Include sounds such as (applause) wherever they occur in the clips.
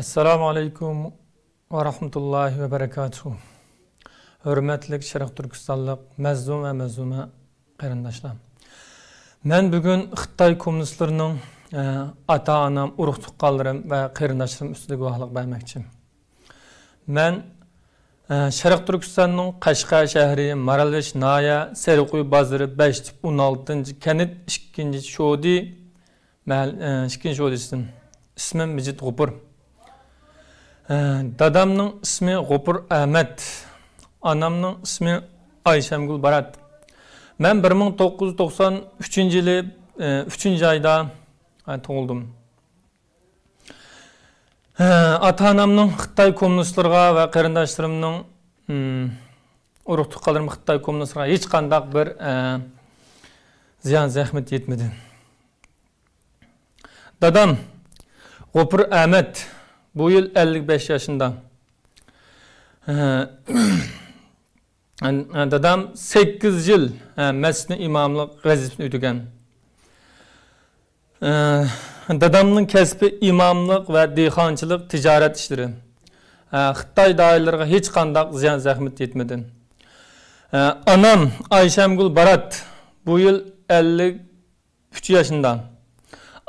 Esselamu Aleyküm ve Rahmetullahi ve Berekatuhu. Hürmetlik, Şerif Türkistanlı, məzlum ve məzlume qarindaşlar. Ben bugün Xitay komünistlerinin e, ata-anam, uruq tuqqallarım ve qarindaşlarım üstüde guvahlıq vermekçiyim. Ben e, Şerif Türkistan'ın Qaşqa şehri, Maraliş, Naya, Serikuy Bazırı, 5 tip 16. Kenit 2. Şodi, 2. E, Şodisidim. İsmim Micid Qupur. Э, дадамның ісімі ғопыр әмәт, анамның ісімі Айшамгүл Барат. Мен 1993 жылы, 3 э, айда тоғылдым. Э, Ата анамның Қытай коммунистларға вә қарындаштырымның ұрықтық қалырым Қытай коммунистларға еш бір зиян зәхмет етмеді. Дадам, ғопыр әмәт, Bu yıl 55 yaşında. Ee, (clears throat) dadam 8 yil e, masjidni imomlik vazifasini o'tagan ee, dadamning kasbi imomlik va dehqonchilik tijorat ishlari ee, xitoy doiralariga hiç kandak ziyon zahmet yetmadi Anam oyshamgul barat bu yıl ellik uch yashında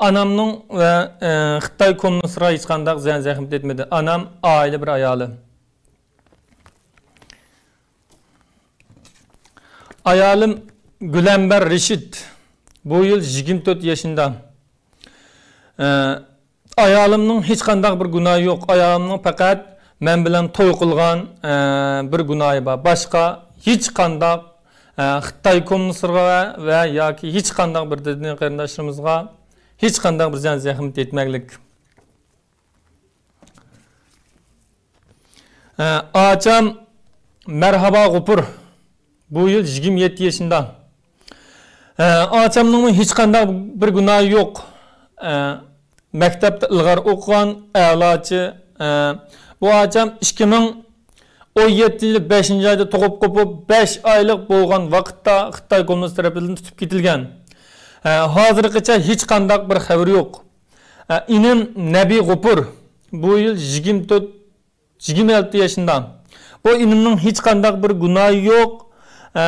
Anamın ve ə, e, Xitay kommunistlara heç qandaq zən zəximət etmədi. Anam aile bir ayalı. Ayalım Gülember Reşit. Bu yıl 24 yaşında. Ee, ayalımın hiç kandak bir günahı yok. Ayalımın fakat ben bilen toy kılgan e, bir günahı var. Başka hiç kandak e, Xitay komünistlerine ve ya ki hiç kandak bir dediğin kardeşlerimizle hech qanday bizdan zahmat etmaylik ocham marhabo g'upur bu yıl yigirma yetti yoshida hiç hech qanday bir gunohi yo'q maktabda ilg'ar o'qigan a'lochi bu açam ikki ming o'n yetti yil beshinchi oyda tug'ib qo'pib besh oylik bo'lgan vaqtda xitoy kommunist Э, hozirgacha hech qandaq bir xabar yo'q э, inim nabiy g'upur bu yil yigirma to'rt yigirma olti yashinda bu inimning hech qandaq bir gunohi yo'q э,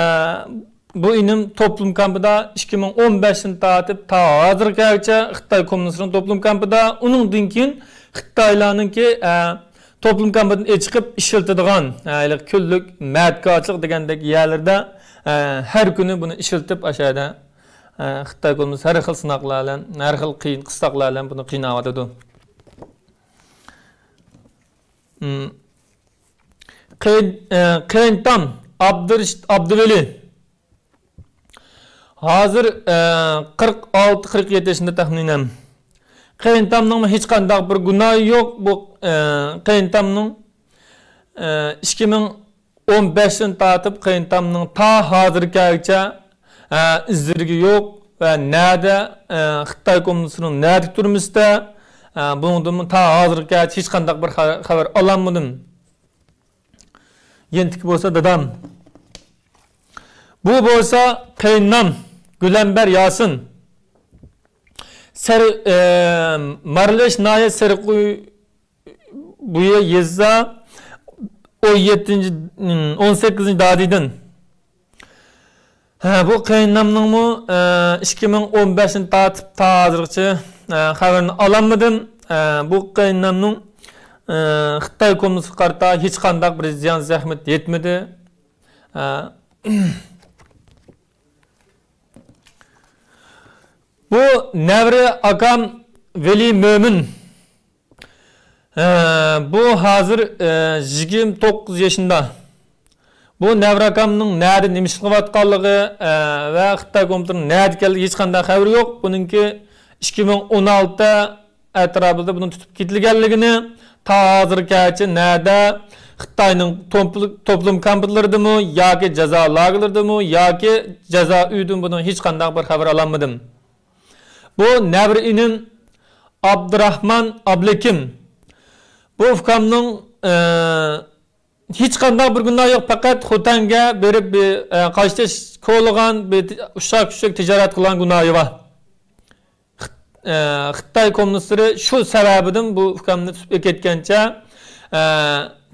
bu inim to'plum kampida ikki ming o'n beshinchi tatib to hozirgacha xitoy kommunistini to'plum kampida uningdan keyin xitoylarniki to'plum kampidan chiqib ishiltadigan kunlik madga ochiq degandek yerlarda har kuni buni ishiltib ashada xitoy qo'limiz har xil sinoqlar bilan har xil qiyin qissoqlar bilan buni qiynab yotadi qiynton abduveli hozir qirq olti qirq yetti yoshda taxminan qiyntomning hech qanday bir gunohi yo'q bu qiyntomning ikki ming o'n beshdan tortib Ee, izdirgi yo'q va nada e, xitoy kommunistini nadi turmizda e, bundan ta hozirgacha hiç qandaq bir xabar ololmadim yentiki bo'lsa dadam bu bo'lsa qaynam gulambar Yasın ser, e, marlash noya serquy buya yezza 17 18. dadiydan Бұл қиыннамның мұ 2015-ін татып тазырғычы қабірін э, аламыдым. Э, Бұл қиыннамның Қытай э, комнысы қарта еш қандақ бір зиян зәхмет етмеді. (clears throat) Бұл нәвірі ағам Вели Мөмін. Бұл қазір 29 ешінде. Бұл қазір 29 ешінде. bu nav raqamning nadi nima ish qilayotganligi e, va xitoy komitining nadi ekanligi hech qanday xabari yo'q buninki ikki ming o'n olti atrofida buni tutib ketilganligini ta hozirgacha mı ya ki ceza yoki mı ya ki ceza uydim bunun hiç qanday bir haber alamadım. bu navr Abdurrahman Ablekim ablikim bu ukamning e, hiç kandak bir günah yok fakat hutanga berip e, kaçta koğlugan bir uşak uşak ticaret kılan günahı var. şu sebebidin bu hukkamni tutib ketgancha e,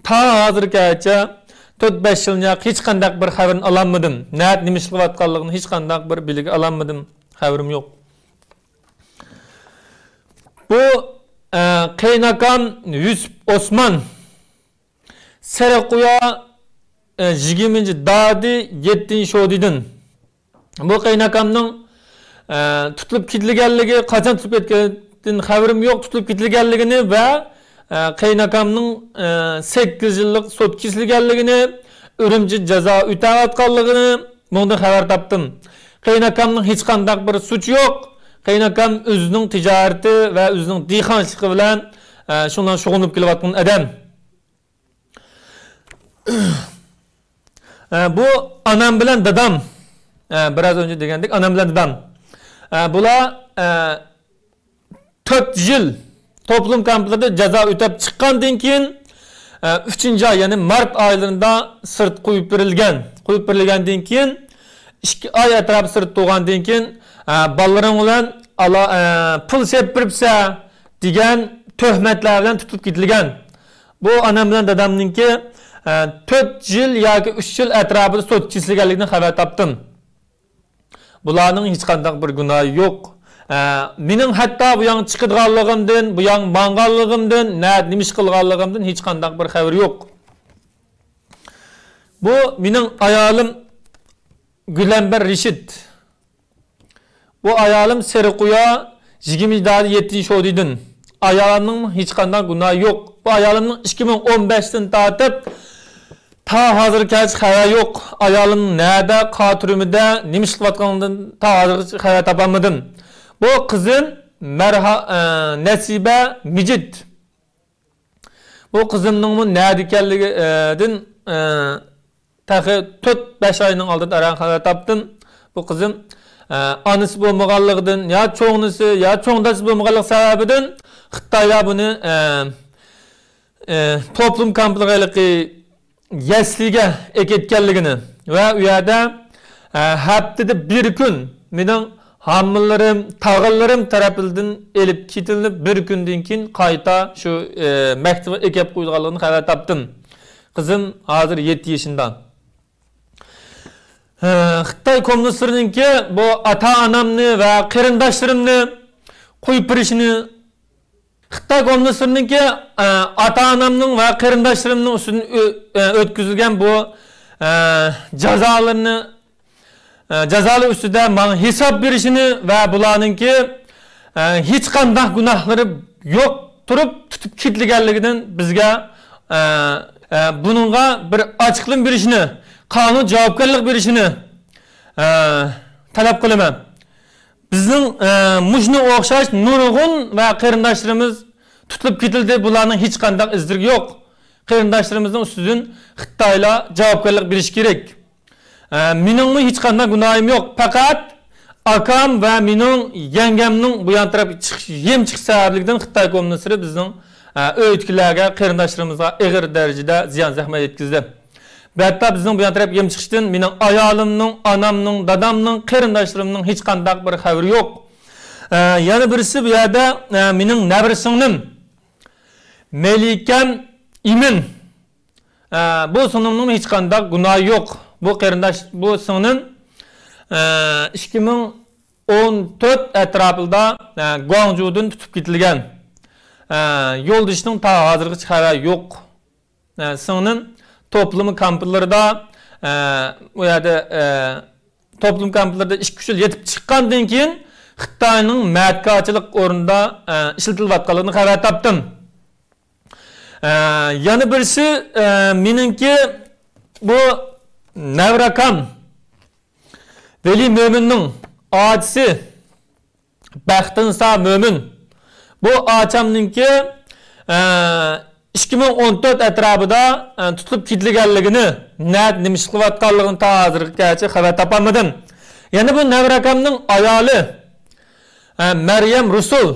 ta hozirgacha 4-5 hech qandaq bir xabarini ololmadim. Nat nima ish qilayotganligini hech qandaq bir bilgi ololmadim. Xabarim yo'q. Bu e, Osman 세력구야 20인지 다디 yettin şodiydin. Bu kaynakamning e, tutilib ketilganligi qachon tutilib ketganidan xabarim yo'q tutilib ketilganligini va e, qaynakamning e, 8 yillik sud kesilganligini urumchi jazo o'tayotganligini bundan xabar topdim qaynakamning hech qanday bir such yo'q qaynakam o'zining tijorati va o'zining dehqonchiligi bilan şundan şokunup kelayotgan odam (clears throat) Ee, bu anam bilan dadam ee, biraz önce degandek anam bilan dadam ee, e, bular e, 4 yil toplum kamplarida ceza o'tab çıkan dinkin üçüncü oy ya'ni mart oylarida sirt qo'yib berilgan qo'yib berilgandan keyin ikki oy atrof sirt tug'andan keyin e, bolalaring bilan e, pul sepiribsa degan töhmetlerden tutup tutib ketilgan bu onam bilan dadamninki to'rt yil yoki uch yil atrofida сот ishlaganligini xabar topdim bularning hech qandaq bir gunohi yo'q mening hatto bu yoq chiqadiganligimdan bu yoq manganligimdan na nima ish qilganligimdan hech qandaq bir xabar yo'q bu mening ayolim gulambar rishid bu ayolim ayolimning hech qanday gunohi yo'q bu ta hazır xabar yo'q yok ayalın nerede nima ish qilayotganidan ta hazır xabar topolmadim bu kızın marha e, nasiba mijid bu kızın nada ekanligidan e, e tahi to'rt besh oyning oldin aran xabar topdim bu kızın e, onasi bo'lmaganligidan yo cho'nisi yo cho'ngdasi bo'lmaganligi sababidan xitoylar buni e, e, to'plum komplexi yasliga ketganligini va u yerda e, haftada bir kun mening hammilarim tag'inlarim tarafidan elib ketilib bir kundan keyin qayta shu e, maktabga ekib qo'yilganligini xabar topdim qizim hozir yetti yashinda e, xitoy kommunistlarninki bu ota onamni va qarindoshlarimni qo'yib berishini xitoy kommunistlarininki e, ota onamning va qarindoshlarimning ustidan e, o'tkazilgan bu e, jazolarni jazoli ustida manga hisob berishini va bularninki hech qanday gunohlari yo'q turib tutib ketlaganligidan bizga buningga bir ochiqlik berishni qonun javobgarlik berishini talab qilaman Bizim Bizning e, mushni o'xshash nurg'un va bulanın hiç kandak Bularning yok. qanday izdirgi hıttayla Qarindoshlarimizning ustidan Xitoylar javobgarlik berish e, Minun mu hiç kandak günahım yok. Fakat akam ve minun yangamning bu yan taraf yem chiqish hıttay Xitoy kommunistlari bizning e, o'yitkilarga, qarindoshlarimizga og'ir derecede ziyan zahmet yetkazdi ve hatta bizim bu taraf yem chiqishdan mening ayolimning anamın, dadamning qarindoshlarimning hiç kandak bir xabari yok. e, yana birisi bu yerde e, mening nabrisinglim melikam imin e, bu singlimning hiç kandak gunohi yok. bu qarindosh bu singlim ikki ming o'n to'rt atrofida guanjudan tutib ketilgan yo'ldishning hozirgacha xabari yo'q singlim toplumun kamplarda e, bu yerda e, toplum kamplarda ish kuchi yetib chiqqandan keyin xitoyning madkorchilik o'rnida ishlatilayotganligini xabar topdim Yanı birisi e, meningki bu navrakam veli mo'minning ojisi baxtinsa mo'min bu ki. 2014 atrofida e, tutilib ketilganligini nat nima ish qilayotganligini to hozirgacha xabar topolmadim yana bu navrakamning ayoli e, maryam rusul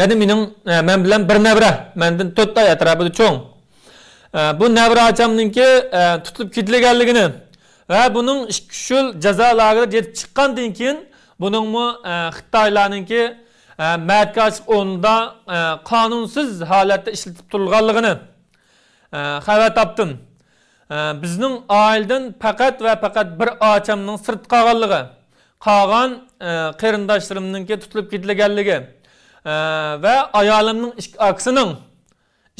ya'ni mening e, men bilan bir navra mendan to'rt oy atrofida cho'ng bu navrachamninki tutilib ketilganligini va buning ikki uch yil jazo lagerida yetib chiqqandan keyin buningmi xitoylarninki markaz онда e, qonunsiz holatda ishlatib turilganligini e, xabar topdim e, bizning айылдың faqat va faqat bir ochamning sirt qolganligi qolgan qarindoshlarimniki tutilib ketilganligi va ayolimning ikki aksining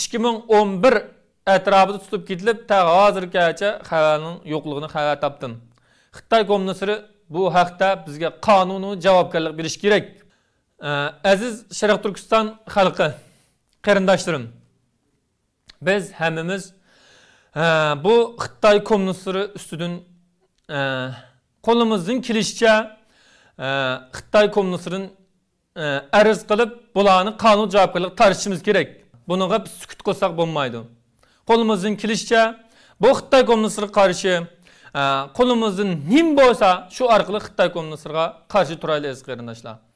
ikki ming o'n bir atrofida tutib ketilib ta hozirgacha yo'qligini xabar topdim xitoy bu haqda bizga qonuniy javobgarlik Әзіз Шарақ Түркістан халқы, қарындаштырым, біз әміміз ә, бұл Қытай коммунистері үстідің ә, қолымыздың келішіше ә, Қытай коммунистерін ә, әріз қылып, бұланы қану жауапқылық таршымыз керек. Бұныңға біз сүкіт қосақ болмайды. Қолымыздың келішіше бұл Қытай коммунистері қаршы, қолымыздың нем болса, шу арқылы Қытай коммунистерға қаршы тұрайлы әзіз қарындашылар.